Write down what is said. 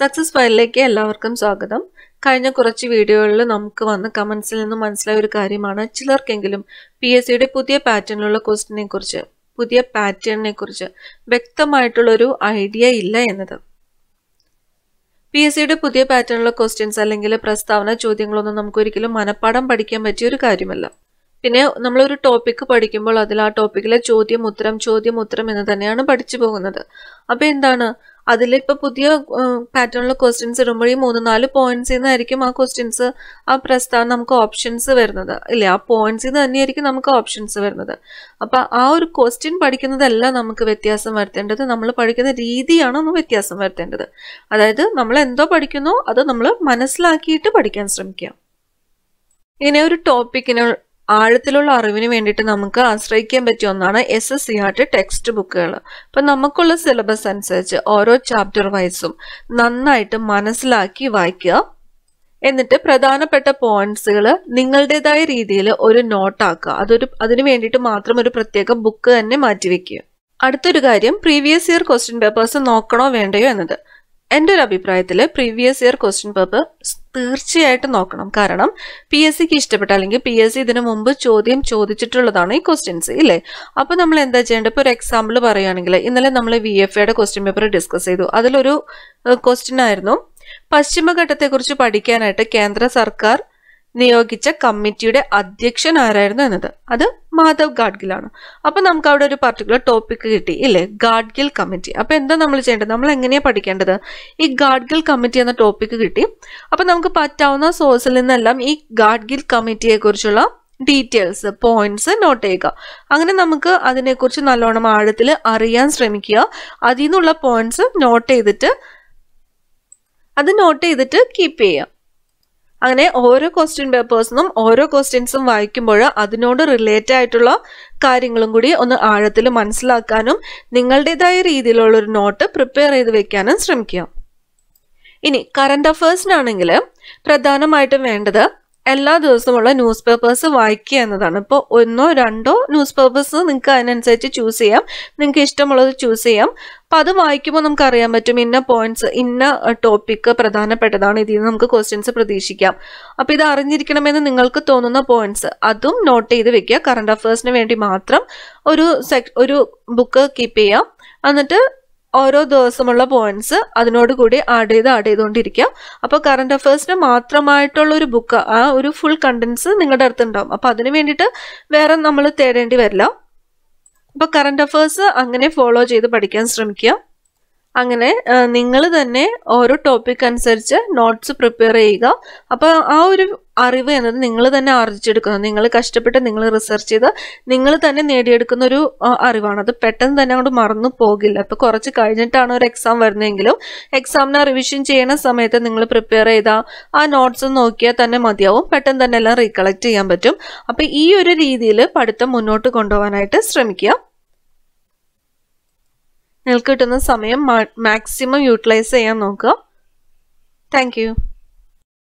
success ഫയലിലേക്ക് എല്ലാവർക്കും സ്വാഗതം കഴിഞ്ഞ കുറച്ച് വീഡിയോകളിൽ നമുക്ക് വന്ന കമൻസിൽ നിന്ന് മനസ്സിലായ ഒരു കാര്യമാണ് ചിലർക്കെങ്കിലും പി എസ് സിയുടെ പുതിയ പാറ്റേണിലുള്ള ക്വസ്റ്റിനെ കുറിച്ച് പുതിയ പാറ്റേണിനെ കുറിച്ച് വ്യക്തമായിട്ടുള്ളൊരു ഐഡിയ ഇല്ല എന്നത് പി എസ് സിയുടെ പുതിയ പാറ്റേണിലുള്ള ക്വസ്റ്റ്യൻസ് അല്ലെങ്കിൽ പ്രസ്താവന ചോദ്യങ്ങളൊന്നും നമുക്ക് ഒരിക്കലും മനഃപ്പാടം പഠിക്കാൻ പറ്റിയ ഒരു കാര്യമല്ല പിന്നെ നമ്മളൊരു ടോപ്പിക്ക് പഠിക്കുമ്പോൾ അതിൽ ആ ടോപ്പിക്കിലെ ചോദ്യം ഉത്തരം ചോദ്യം ഉത്തരം എന്ന് തന്നെയാണ് പഠിച്ചു പോകുന്നത് അപ്പോൾ എന്താണ് അതിലിപ്പോൾ പുതിയ പാറ്റേണിലെ ക്വസ്റ്റ്യൻസ് ഇടുമ്പോൾ ഈ മൂന്ന് നാല് പോയിന്റ്സിൽ നിന്നായിരിക്കും ആ ക്വസ്റ്റ്യൻസ് ആ പ്രസ്താവന നമുക്ക് ഓപ്ഷൻസ് വരുന്നത് ഇല്ല ആ പോയിന്റ്സിൽ നിന്ന് തന്നെയായിരിക്കും നമുക്ക് ഓപ്ഷൻസ് വരുന്നത് അപ്പോൾ ആ ഒരു ക്വസ്റ്റ്യൻ പഠിക്കുന്നതല്ല നമുക്ക് വ്യത്യാസം വരുത്തേണ്ടത് നമ്മൾ പഠിക്കുന്ന രീതിയാണ് നമ്മൾ വ്യത്യാസം വരുത്തേണ്ടത് അതായത് നമ്മൾ എന്തോ പഠിക്കുന്നോ അത് നമ്മൾ മനസ്സിലാക്കിയിട്ട് പഠിക്കാൻ ശ്രമിക്കുക ഇങ്ങനെ ഒരു ടോപ്പിക്കിനെ ആഴത്തിലുള്ള അറിവിന് വേണ്ടിയിട്ട് നമുക്ക് ആശ്രയിക്കാൻ പറ്റിയ ഒന്നാണ് S S C art text ബുക്കുകൾ അപ്പം നമുക്കുള്ള സിലബസ് അനുസരിച്ച് ഓരോ ചാപ്റ്റർ വൈസും നന്നായിട്ട് മനസ്സിലാക്കി വായിക്കുക എന്നിട്ട് പ്രധാനപ്പെട്ട പോയിന്റ്സുകൾ നിങ്ങളുടേതായ രീതിയിൽ ഒരു നോട്ടാക്കുക അതൊരു അതിനു വേണ്ടിയിട്ട് മാത്രം ഒരു പ്രത്യേക ബുക്ക് തന്നെ മാറ്റിവെക്കുക അടുത്തൊരു കാര്യം പ്രീവിയസ് ഇയർ ക്വസ്റ്റ്യൻ പേപ്പേഴ്സ് നോക്കണോ വേണ്ടയോ എന്നത് എൻ്റെ ഒരു അഭിപ്രായത്തിൽ പ്രീവിയസ് ഇയർ ക്വസ്റ്റ്യൻ പേപ്പേഴ്സ് തീർച്ചയായിട്ടും നോക്കണം കാരണം പി എസ് സിക്ക് ഇഷ്ടപ്പെട്ട അല്ലെങ്കിൽ പി എസ് സി ഇതിനു മുമ്പ് ചോദ്യം ചോദിച്ചിട്ടുള്ളതാണ് ഈ ക്വസ്റ്റ്യൻസ് ഇല്ലേ അപ്പോൾ നമ്മൾ എന്താ ചെയ്യേണ്ടത് ഇപ്പൊ ഒരു എക്സാമ്പിൾ പറയുകയാണെങ്കിൽ ഇന്നലെ നമ്മൾ വി എഫ് എയുടെ ക്വസ്റ്റ്യൻ പേപ്പർ ഡിസ്കസ് ചെയ്തു അതിലൊരു ക്വസ്റ്റ്യൻ ആയിരുന്നു പശ്ചിമഘട്ടത്തെക്കുറിച്ച് പഠിക്കാനായിട്ട് കേന്ദ്ര സർക്കാർ നിയോഗിച്ച കമ്മിറ്റിയുടെ അധ്യക്ഷൻ ആരായിരുന്നു എന്നത് അത് മാധവ് ഗാഡ്ഗിലാണ് അപ്പോൾ നമുക്ക് അവിടെ ഒരു പർട്ടിക്കുലർ ടോപ്പിക് കിട്ടി ഇല്ലേ ഗാഡ്ഗിൽ കമ്മിറ്റി അപ്പോൾ എന്താ നമ്മൾ ചെയ്യേണ്ടത് നമ്മൾ എങ്ങനെയാണ് പഠിക്കേണ്ടത് ഈ ഗാഡ്ഗിൽ കമ്മിറ്റി എന്ന ടോപ്പിക് കിട്ടി അപ്പോൾ നമുക്ക് പറ്റാവുന്ന സോഴ്സിൽ നിന്നെല്ലാം ഈ ഗാഡ്ഗിൽ കമ്മിറ്റിയെക്കുറിച്ചുള്ള ഡീറ്റെയിൽസ് പോയിന്റ്സ് നോട്ട് ചെയ്യുക അങ്ങനെ നമുക്ക് അതിനെക്കുറിച്ച് നല്ലോണം ആഴത്തിൽ അറിയാൻ ശ്രമിക്കുക അതിൽ നിന്നുള്ള പോയിന്റ്സ് നോട്ട് ചെയ്തിട്ട് അത് നോട്ട് ചെയ്തിട്ട് കീപ്പ് ചെയ്യുക അങ്ങനെ ഓരോ ക്വസ്റ്റ്യൻ പേപ്പേഴ്സിനും ഓരോ ക്വസ്റ്റ്യൻസും വായിക്കുമ്പോൾ അതിനോട് റിലേറ്റ് ആയിട്ടുള്ള കാര്യങ്ങളും കൂടി ഒന്ന് ആഴത്തിൽ മനസ്സിലാക്കാനും നിങ്ങളുടേതായ രീതിയിലുള്ള ഒരു നോട്ട് പ്രിപ്പയർ ചെയ്ത് വെക്കാനും ശ്രമിക്കുക ഇനി കറണ്ട് അഫേഴ്സിനാണെങ്കിൽ പ്രധാനമായിട്ടും വേണ്ടത് എല്ലാ ദിവസമുള്ള ന്യൂസ് പേപ്പേഴ്സ് വായിക്കുക എന്നതാണ് ഇപ്പോൾ ഒന്നോ രണ്ടോ ന്യൂസ് പേപ്പേഴ്സ് നിങ്ങൾക്ക് അതിനനുസരിച്ച് ചൂസ് ചെയ്യാം നിങ്ങൾക്ക് ഇഷ്ടമുള്ളത് ചൂസ് ചെയ്യാം അപ്പം അത് വായിക്കുമ്പോൾ നമുക്ക് അറിയാൻ പറ്റും ഇന്ന പോയിന്റ്സ് ഇന്ന ടോപ്പിക്ക് പ്രധാനപ്പെട്ടതാണ് ഇതിൽ നിന്ന് നമുക്ക് ക്വസ്റ്റ്യൻസ് പ്രതീക്ഷിക്കാം അപ്പോൾ ഇത് അറിഞ്ഞിരിക്കണമെന്ന് നിങ്ങൾക്ക് തോന്നുന്ന പോയിന്റ്സ് അതും നോട്ട് ചെയ്ത് വെക്കുക കറണ്ട് അഫയേഴ്സിന് വേണ്ടി മാത്രം ഒരു സെക് ഒരു ബുക്ക് കീപ്പ് ചെയ്യാം എന്നിട്ട് ഓരോ ദിവസമുള്ള പോയിന്റ്സ് അതിനോട് കൂടി ആഡ് ചെയ്ത് ആഡ് ചെയ്തുകൊണ്ടിരിക്കുക അപ്പോൾ കറണ്ട് അഫയേഴ്സിന് മാത്രമായിട്ടുള്ള ഒരു ബുക്ക് ആ ഒരു ഫുൾ കണ്ടൻസ് നിങ്ങളുടെ അടുത്ത് ഉണ്ടാവും അപ്പോൾ അതിന് വേണ്ടിയിട്ട് വേറെ നമ്മൾ തേടേണ്ടി വരില്ല അപ്പോൾ കറണ്ട് അഫയേഴ്സ് അങ്ങനെ ഫോളോ ചെയ്ത് പഠിക്കാൻ ശ്രമിക്കുക അങ്ങനെ നിങ്ങൾ തന്നെ ഓരോ ടോപ്പിക് അനുസരിച്ച് നോട്ട്സ് പ്രിപ്പയർ ചെയ്യുക അപ്പോൾ ആ ഒരു അറിവ് എന്നത് നിങ്ങൾ തന്നെ ആർജിച്ചെടുക്കുന്നത് നിങ്ങൾ കഷ്ടപ്പെട്ട് നിങ്ങൾ റിസർച്ച് ചെയ്ത് നിങ്ങൾ തന്നെ നേടിയെടുക്കുന്ന ഒരു അറിവാണ് അത് പെട്ടെന്ന് തന്നെ അങ്ങോട്ട് മറന്നു പോകില്ല അപ്പോൾ കുറച്ച് കഴിഞ്ഞിട്ടാണ് ഒരു എക്സാം വരുന്നതെങ്കിലും എക്സാമിന് റിവിഷൻ ചെയ്യുന്ന സമയത്ത് നിങ്ങൾ പ്രിപ്പയർ ചെയ്ത ആ നോട്ട്സ് നോക്കിയാൽ തന്നെ മതിയാവും പെട്ടെന്ന് തന്നെ എല്ലാം റീകളക്ട് ചെയ്യാൻ പറ്റും അപ്പോൾ ഈ ഒരു രീതിയിൽ പഠിത്തം മുന്നോട്ട് കൊണ്ടുപോകാനായിട്ട് ശ്രമിക്കുക നിങ്ങൾക്ക് കിട്ടുന്ന സമയം മാക്സിമം യൂട്ടിലൈസ് ചെയ്യാൻ നോക്കുക താങ്ക്